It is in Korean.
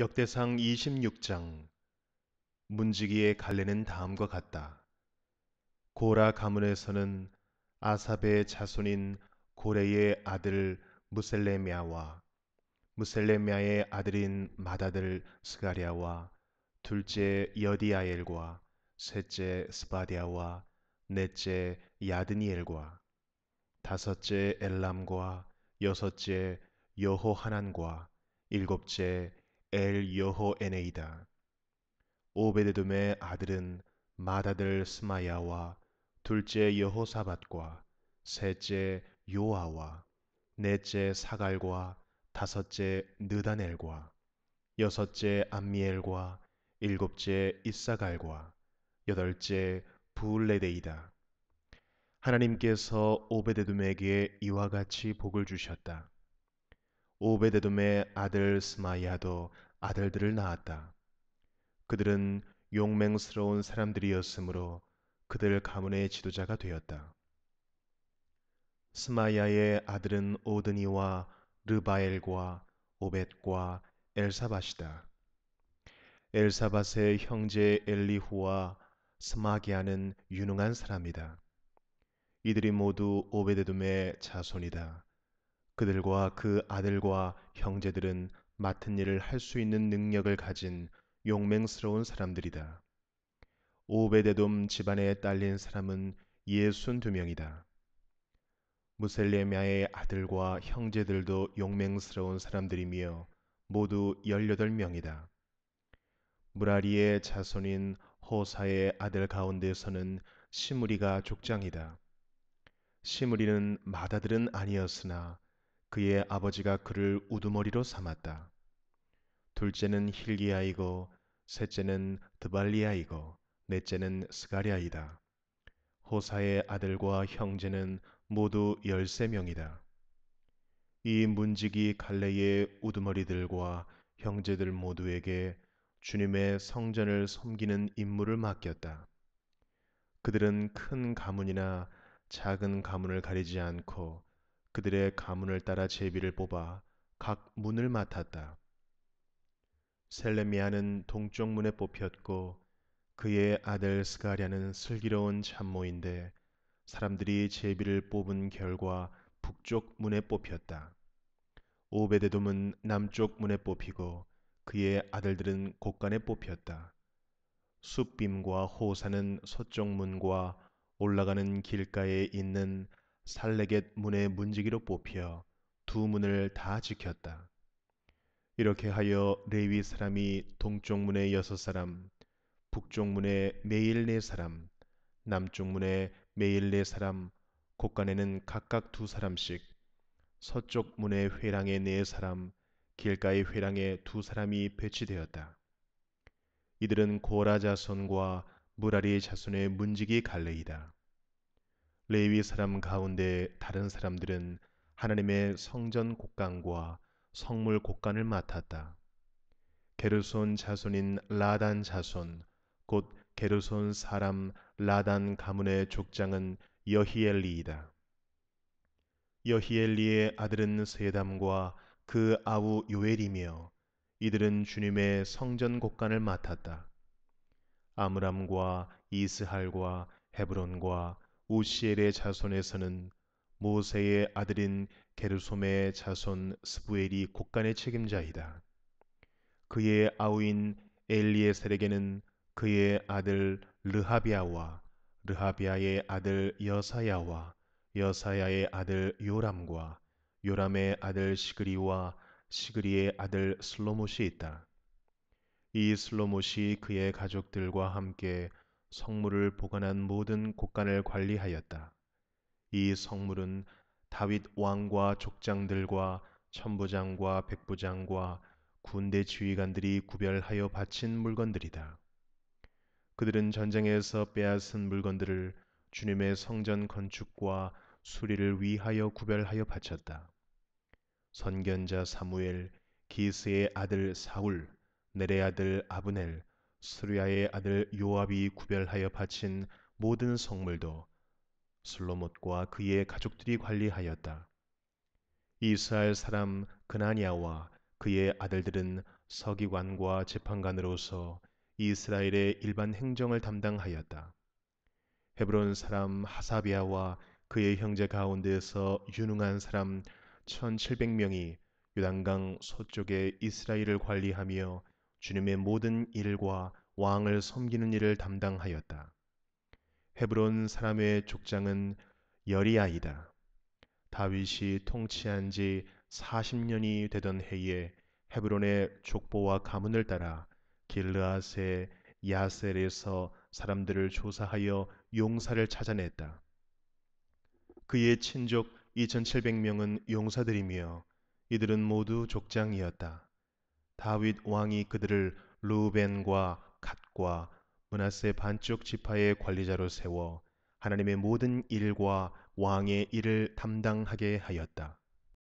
역대상 26장 문지기의 갈래는 다음과 같다. 고라 가문에서는 아삽의 자손인 고레의 아들 무셀레미아와 무셀레미아의 아들인 마다들 스가리아와 둘째 여디아엘과 셋째 스바디아와 넷째 야드니엘과 다섯째 엘람과 여섯째 여호하난과 일곱째 엘 여호에네이다. 오베데돔의 아들은 마다들 스마야와 둘째 여호사밧과 셋째 요아와 넷째 사갈과 다섯째 느다넬과 여섯째 암미엘과 일곱째 이사갈과 여덟째 부울레데이다. 하나님께서 오베데돔에게 이와 같이 복을 주셨다. 오베데돔의 아들 스마야도 아들들을 낳았다. 그들은 용맹스러운 사람들이었으므로 그들 가문의 지도자가 되었다. 스마야의 아들은 오드니와 르바엘과 오벳과 엘사밧이다. 엘사밧의 형제 엘리후와 스마기아는 유능한 사람이다. 이들이 모두 오베데돔의 자손이다. 그들과 그 아들과 형제들은 맡은 일을 할 수 있는 능력을 가진 용맹스러운 사람들이다. 오베데돔 집안에 딸린 사람은 예순 두명이다 무셀레미아의 아들과 형제들도 용맹스러운 사람들이며 모두 18명이다. 무라리의 자손인 호사의 아들 가운데서는 시무리가 족장이다. 시무리는 마다들은 아니었으나 그의 아버지가 그를 우두머리로 삼았다. 둘째는 힐기야이고 셋째는 드발리야이고 넷째는 스가리아이다 호사의 아들과 형제는 모두 열세 명이다. 이 문지기 갈래의 우두머리들과 형제들 모두에게 주님의 성전을 섬기는 임무를 맡겼다. 그들은 큰 가문이나 작은 가문을 가리지 않고 그들의 가문을 따라 제비를 뽑아 각 문을 맡았다. 셀레미아는 동쪽 문에 뽑혔고 그의 아들 스가랴는 슬기로운 참모인데 사람들이 제비를 뽑은 결과 북쪽 문에 뽑혔다. 오베데돔은 남쪽 문에 뽑히고 그의 아들들은 곳간에 뽑혔다. 숲빔과 호사는 서쪽 문과 올라가는 길가에 있는 살레겟 문의 문지기로 뽑혀 두 문을 다 지켰다. 이렇게 하여 레위 사람이 동쪽 문에 여섯 사람, 북쪽 문에 매일 네 사람, 남쪽 문에 매일 네 사람, 곳간에는 각각 두 사람씩, 서쪽 문의 회랑에 네 사람, 길가의 회랑에 두 사람이 배치되었다. 이들은 고라 자손과 무라리 자손의 문지기 갈래이다. 레위 사람 가운데 다른 사람들은 하나님의 성전 곳간과 성물 곳간을 맡았다. 게르손 자손인 라단 자손 곧 게르손 사람 라단 가문의 족장은 여히엘리이다. 여히엘리의 아들은 세담과 그 아우 요엘이며 이들은 주님의 성전 곳간을 맡았다. 아므람과 이스할과 헤브론과 우시엘의 자손에서는 모세의 아들인 게르솜의 자손 스부엘이 곳간의 책임자이다. 그의 아우인 엘리에셀에게는 그의 아들 르하비아와 르하비아의 아들 여사야와 여사야의 아들 요람과 요람의 아들 시그리와 시그리의 아들 슬로못이 있다. 이 슬로못이 그의 가족들과 함께 성물을 보관한 모든 곳간을 관리하였다. 이 성물은 다윗 왕과 족장들과 천부장과 백부장과 군대 지휘관들이 구별하여 바친 물건들이다. 그들은 전쟁에서 빼앗은 물건들을 주님의 성전 건축과 수리를 위하여 구별하여 바쳤다. 선견자 사무엘, 기스의 아들 사울, 내레 아들 아브넬, 스루야의 아들 요압이 구별하여 바친 모든 성물도 슬로못과 그의 가족들이 관리하였다. 이스라엘 사람 그나니아와 그의 아들들은 서기관과 재판관으로서 이스라엘의 일반 행정을 담당하였다. 헤브론 사람 하사비아와 그의 형제 가운데서 유능한 사람 1700명이 유단강 서쪽의 이스라엘을 관리하며 주님의 모든 일과 왕을 섬기는 일을 담당하였다. 헤브론 사람의 족장은 여리아이다. 다윗이 통치한 지 40년이 되던 해에 헤브론의 족보와 가문을 따라 길르앗의 야셀에서 사람들을 조사하여 용사를 찾아냈다. 그의 친족 2700명은 용사들이며 이들은 모두 족장이었다. 다윗 왕이 그들을 루벤과 갓과 문하세 반쪽 지파의 관리자로 세워 하나님의 모든 일과 왕의 일을 담당하게 하였다.